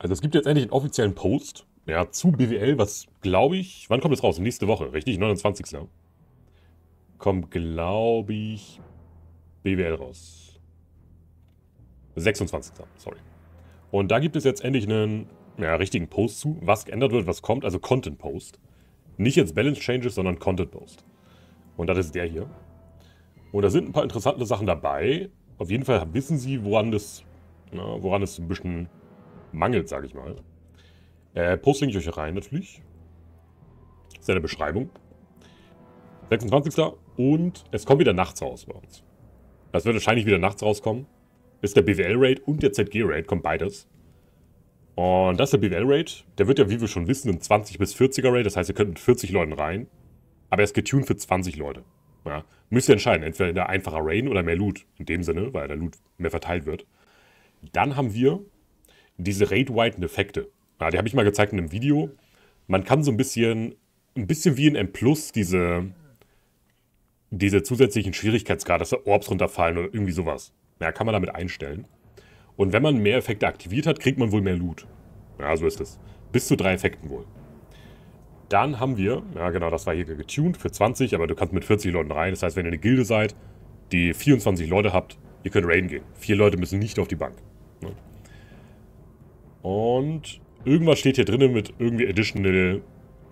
Also es gibt jetzt endlich einen offiziellen Post ja, zu BWL, was glaube ich, wann kommt es raus? Nächste Woche, richtig? 29. Kommt, glaube ich, BWL raus. 26. Sorry. Und da gibt es jetzt endlich einen ja, richtigen Post zu, was geändert wird, was kommt, also Content Post. Nicht jetzt Balance Changes, sondern Content Post. Und das ist der hier. Und da sind ein paar interessante Sachen dabei. Auf jeden Fall wissen sie, woran das, na, woran es ein bisschen mangelt, sage ich mal. Äh, poste ich euch rein natürlich. Das ist ja eine Beschreibung. 26. Und es kommt wieder nachts raus bei uns. Das wird wahrscheinlich wieder nachts rauskommen. Ist der BWL-Raid und der ZG-Raid, kommt beides. Und das ist der BWL-Raid. Der wird ja, wie wir schon wissen, ein 20- bis 40er-Raid. Das heißt, ihr könnt mit 40 Leuten rein. Aber er ist getuned für 20 Leute. Ja, müsst ihr entscheiden, entweder einfacher Rain oder mehr Loot. In dem Sinne, weil der Loot mehr verteilt wird. Dann haben wir diese Rate-Widen-Effekte. Ja, die habe ich mal gezeigt in einem Video. Man kann so ein bisschen, ein bisschen wie in M Plus diese, diese zusätzlichen Schwierigkeitsgrade, dass da Orbs runterfallen oder irgendwie sowas. Ja, kann man damit einstellen. Und wenn man mehr Effekte aktiviert hat, kriegt man wohl mehr Loot. Ja, so ist es. Bis zu drei Effekten wohl. Dann haben wir, ja genau, das war hier getuned für 20, aber du kannst mit 40 Leuten rein. Das heißt, wenn ihr eine Gilde seid, die 24 Leute habt, ihr könnt raiden gehen. Vier Leute müssen nicht auf die Bank. Ne? Und irgendwas steht hier drin mit irgendwie Additional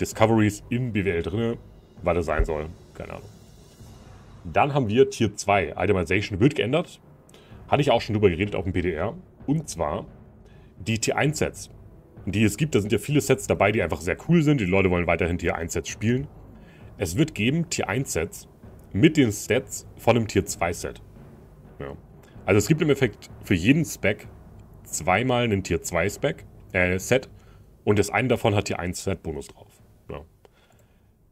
Discoveries im BWL drin, weil das sein soll. Keine Ahnung. Dann haben wir Tier 2. Itemization wird geändert. Hatte ich auch schon drüber geredet auf dem PDR. Und zwar die Tier 1 Sets. Die es gibt, da sind ja viele Sets dabei, die einfach sehr cool sind. Die Leute wollen weiterhin Tier 1 Sets spielen. Es wird geben Tier 1 Sets mit den Sets von einem Tier 2 Set. Ja. Also es gibt im Effekt für jeden Spec zweimal einen Tier 2 Spec, äh, Set und das eine davon hat Tier 1 Set Bonus drauf. Ja.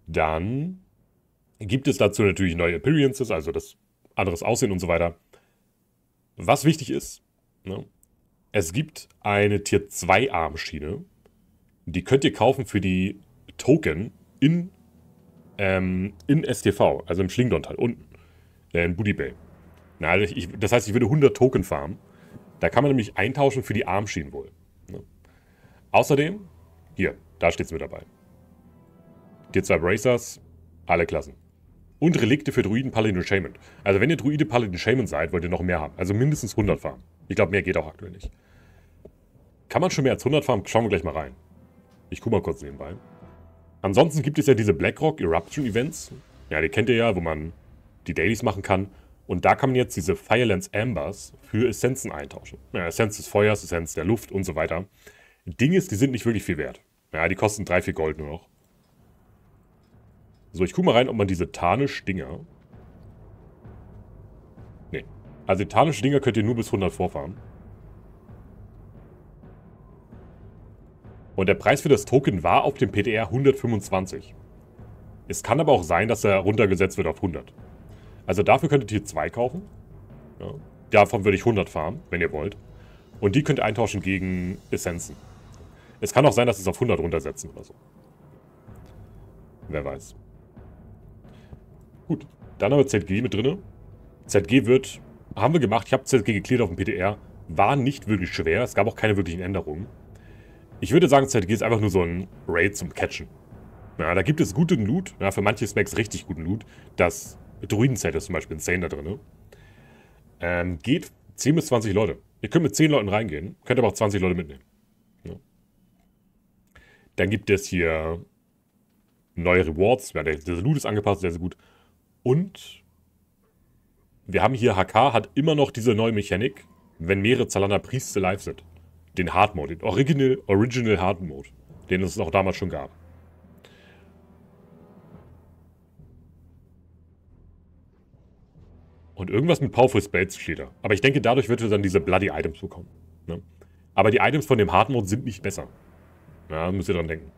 Dann gibt es dazu natürlich neue Appearances, also das anderes Aussehen und so weiter. Was wichtig ist, ne, es gibt eine Tier 2 Armschiene, die könnt ihr kaufen für die Token in, ähm, in STV, also im Schlingdon-Teil unten, äh, in Booty Bay. Na, ich, das heißt, ich würde 100 Token farmen da kann man nämlich eintauschen für die Armschienen wohl. Ne? Außerdem, hier, da steht es mit dabei. Die zwei Bracers, alle Klassen. Und Relikte für Druiden, Paladin und Shaman. Also wenn ihr Druide, Paladin, Shaman seid, wollt ihr noch mehr haben. Also mindestens 100 Farmen. Ich glaube, mehr geht auch aktuell nicht. Kann man schon mehr als 100 farmen? Schauen wir gleich mal rein. Ich guck mal kurz nebenbei. Ansonsten gibt es ja diese Blackrock Eruption Events. Ja, die kennt ihr ja, wo man die Dailies machen kann. Und da kann man jetzt diese Firelands Ambers für Essenzen eintauschen. Ja, Essenz des Feuers, Essenz der Luft und so weiter. Ding ist, die sind nicht wirklich viel wert. Ja, die kosten 3, 4 Gold nur noch. So, ich gucke mal rein, ob man diese Tarnisch-Dinger... Nee. Also die Tarnisch-Dinger könnt ihr nur bis 100 vorfahren. Und der Preis für das Token war auf dem PTR 125. Es kann aber auch sein, dass er runtergesetzt wird auf 100. Also dafür könntet ihr zwei kaufen. Ja. Davon würde ich 100 farmen, wenn ihr wollt. Und die könnt ihr eintauschen gegen Essenzen. Es kann auch sein, dass sie es auf 100 runtersetzen oder so. Wer weiß. Gut, dann haben wir ZG mit drin. ZG wird, haben wir gemacht, ich habe ZG geklärt auf dem PDR. War nicht wirklich schwer, es gab auch keine wirklichen Änderungen. Ich würde sagen, ZG ist einfach nur so ein Raid zum Catchen. Ja, da gibt es guten Loot, ja, für manche Smacks richtig guten Loot. Das Druidenzelt ist zum Beispiel insane da drin. Ne? Ähm, geht 10 bis 20 Leute. Ihr könnt mit 10 Leuten reingehen, könnt aber auch 20 Leute mitnehmen. Ne? Dann gibt es hier neue Rewards. Ja, der, der Loot ist angepasst, sehr, sehr gut. Und wir haben hier, HK hat immer noch diese neue Mechanik, wenn mehrere Zalander Priester live sind. Den Hard Mode, den Original, Original Hard Mode, den es auch damals schon gab. Und irgendwas mit Powerful Spades steht da. Aber ich denke, dadurch wird er dann diese Bloody Items bekommen. Ne? Aber die Items von dem Hard Mode sind nicht besser. Ja, müsst ihr dran denken.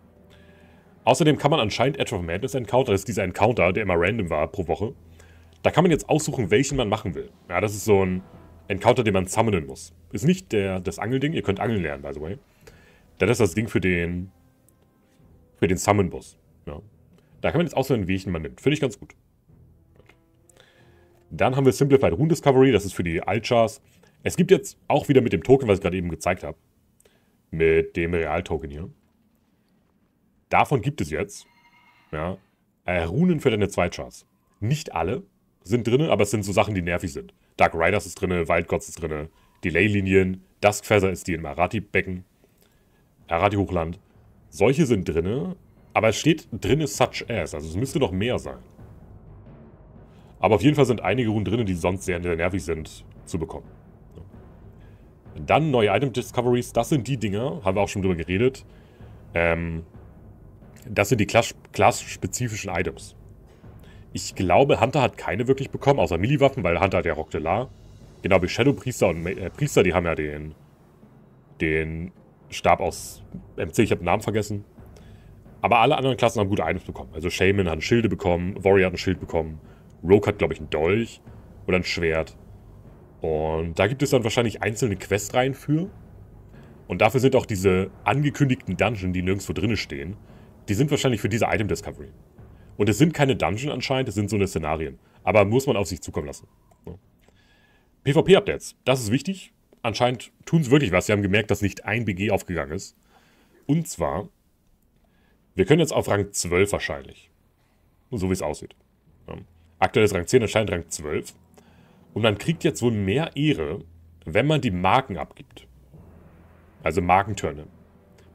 Außerdem kann man anscheinend Edge of Madness Encounter, das ist dieser Encounter, der immer random war pro Woche, da kann man jetzt aussuchen, welchen man machen will. Ja, das ist so ein Encounter, den man summonen muss. Ist nicht der, das Angelding, ihr könnt angeln lernen, by the way. Das ist das Ding für den, für den Summon-Boss. Ja. Da kann man jetzt auswählen, welchen man nimmt. Finde ich ganz gut. Dann haben wir Simplified Rune Discovery, das ist für die Altchars. Es gibt jetzt auch wieder mit dem Token, was ich gerade eben gezeigt habe. Mit dem Real-Token hier. Davon gibt es jetzt ja, äh, Runen für deine Zweitchars. Nicht alle sind drin, aber es sind so Sachen, die nervig sind. Dark Riders ist drin, Wild ist drin, Delay-Linien, Duskfeather ist die im Arati-Becken, Arati-Hochland. Solche sind drin, aber es steht drin ist such as, also es müsste noch mehr sein. Aber auf jeden Fall sind einige Runen drin, die sonst sehr, sehr nervig sind, zu bekommen. Dann neue Item Discoveries, das sind die Dinger, haben wir auch schon drüber geredet. Ähm, das sind die klassspezifischen spezifischen Items. Ich glaube, Hunter hat keine wirklich bekommen, außer Miliwaffen, weil Hunter hat ja Rockdelar. Genau wie Shadow Priester und äh, Priester, die haben ja den, den Stab aus MC, ich habe den Namen vergessen. Aber alle anderen Klassen haben gute Items bekommen. Also Shaman hat ein Schilde bekommen, Warrior hat ein Schild bekommen, Rogue hat, glaube ich, einen Dolch oder ein Schwert. Und da gibt es dann wahrscheinlich einzelne Questreihen für. Und dafür sind auch diese angekündigten Dungeons, die nirgendwo drin stehen, die sind wahrscheinlich für diese Item Discovery. Und es sind keine Dungeons anscheinend, es sind so eine Szenarien. Aber muss man auf sich zukommen lassen. Ja. PvP-Updates, das ist wichtig. Anscheinend tun sie wirklich was. Sie haben gemerkt, dass nicht ein BG aufgegangen ist. Und zwar, wir können jetzt auf Rang 12 wahrscheinlich. So wie es aussieht. Ja. Aktuell ist Rang 10 anscheinend Rang 12. Und man kriegt jetzt wohl mehr Ehre, wenn man die Marken abgibt. Also Markentürne.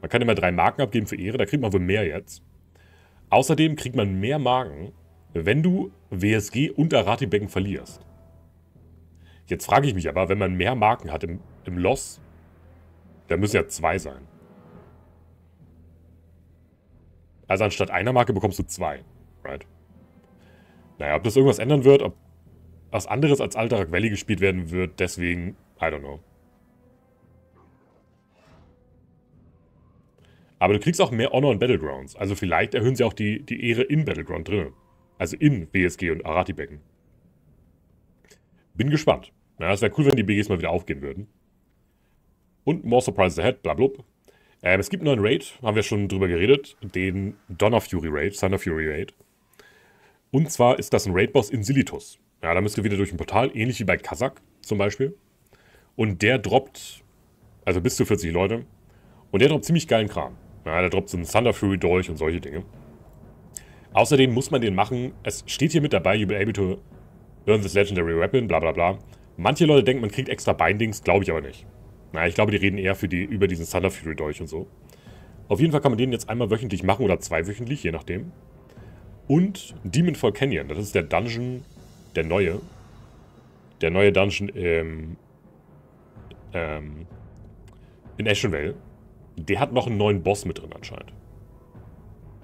Man kann immer drei Marken abgeben für Ehre, da kriegt man wohl mehr jetzt. Außerdem kriegt man mehr Marken, wenn du WSG und Arati-Becken verlierst. Jetzt frage ich mich aber, wenn man mehr Marken hat im, im Loss, dann müssen ja zwei sein. Also anstatt einer Marke bekommst du zwei, right? Naja, ob das irgendwas ändern wird, ob was anderes als Alterak Valley gespielt werden wird, deswegen, I don't know. Aber du kriegst auch mehr Honor in Battlegrounds. Also vielleicht erhöhen sie auch die, die Ehre in Battleground drin. Also in BSG und Arati-Becken. Bin gespannt. Na, es wäre cool, wenn die BGs mal wieder aufgehen würden. Und more surprises ahead, blablub. Ähm, es gibt einen neuen Raid, haben wir schon drüber geredet. Den Donner Fury Raid, Thunder Fury Raid. Und zwar ist das ein Raid-Boss in Silitus. Ja, da müsst ihr wieder durch ein Portal, ähnlich wie bei Kazak zum Beispiel. Und der droppt, also bis zu 40 Leute. Und der droppt ziemlich geilen Kram. Ja, der droppt so einen Thunder Fury durch und solche Dinge. Außerdem muss man den machen, es steht hier mit dabei, you will able to earn this legendary weapon, bla bla bla. Manche Leute denken, man kriegt extra Bindings, glaube ich aber nicht. Na, ich glaube, die reden eher für die, über diesen Thunder Fury durch und so. Auf jeden Fall kann man den jetzt einmal wöchentlich machen oder zweiwöchentlich, je nachdem und Demonfall Canyon. Das ist der Dungeon, der neue. Der neue Dungeon im, ähm, in Ashenvale. Der hat noch einen neuen Boss mit drin anscheinend.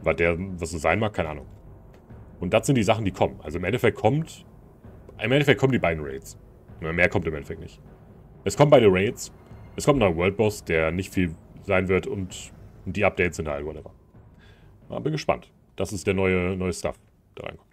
Weil der, was es sein mag, keine Ahnung. Und das sind die Sachen, die kommen. Also im Endeffekt kommt, im Endeffekt kommen die beiden Raids. Mehr kommt im Endeffekt nicht. Es kommen beide Raids. Es kommt noch ein World Boss, der nicht viel sein wird und die Updates sind halt whatever. Aber ah, bin gespannt. Das ist der neue, neue Stuff, der reinkommt.